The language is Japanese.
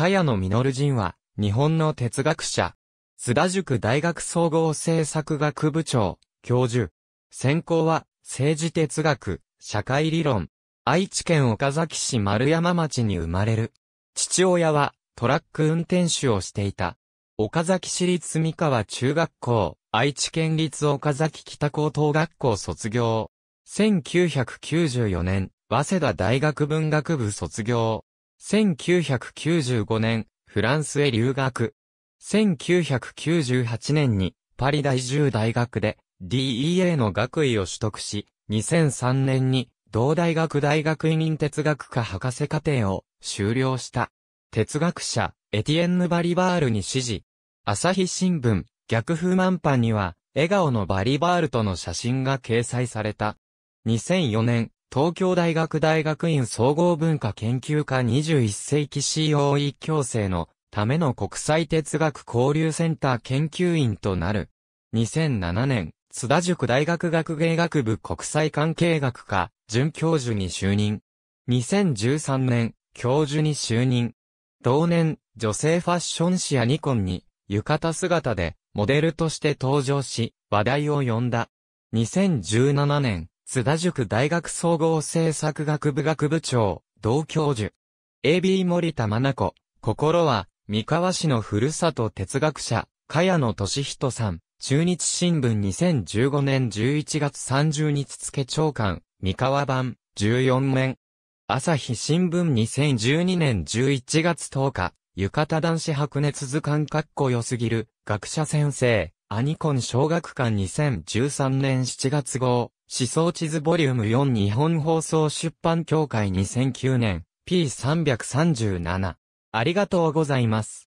茅野実人は、日本の哲学者。津田塾大学総合政策学部長、教授。専攻は、政治哲学、社会理論。愛知県岡崎市丸山町に生まれる。父親は、トラック運転手をしていた。岡崎市立三河中学校、愛知県立岡崎北高等学校卒業。1994年、早稲田大学文学部卒業。1995年、フランスへ留学。1998年にパリ第1大学で DEA の学位を取得し、2003年に同大学大学院哲学科博士課程を修了した。哲学者、エティエンヌ・バリバールに指示。朝日新聞、逆風満帆には、笑顔のバリバールとの写真が掲載された。2004年、東京大学大学院総合文化研究科21世紀 COE 共生のための国際哲学交流センター研究員となる。2007年、津田塾大学学芸学部国際関係学科、准教授に就任。2013年、教授に就任。同年、女性ファッション誌やニコンに、浴衣姿で、モデルとして登場し、話題を呼んだ。2017年、津田塾大学総合政策学部学部長、同教授。AB 森田真子、心は、三河市のふるさと哲学者、茅野俊人さん、中日新聞2015年11月30日付長官、三河版、14面。朝日新聞2012年11月10日、浴衣男子白熱図鑑かっこよすぎる、学者先生、アニコン小学館2013年7月号、思想地図ボリューム4日本放送出版協会2009年 P337。ありがとうございます。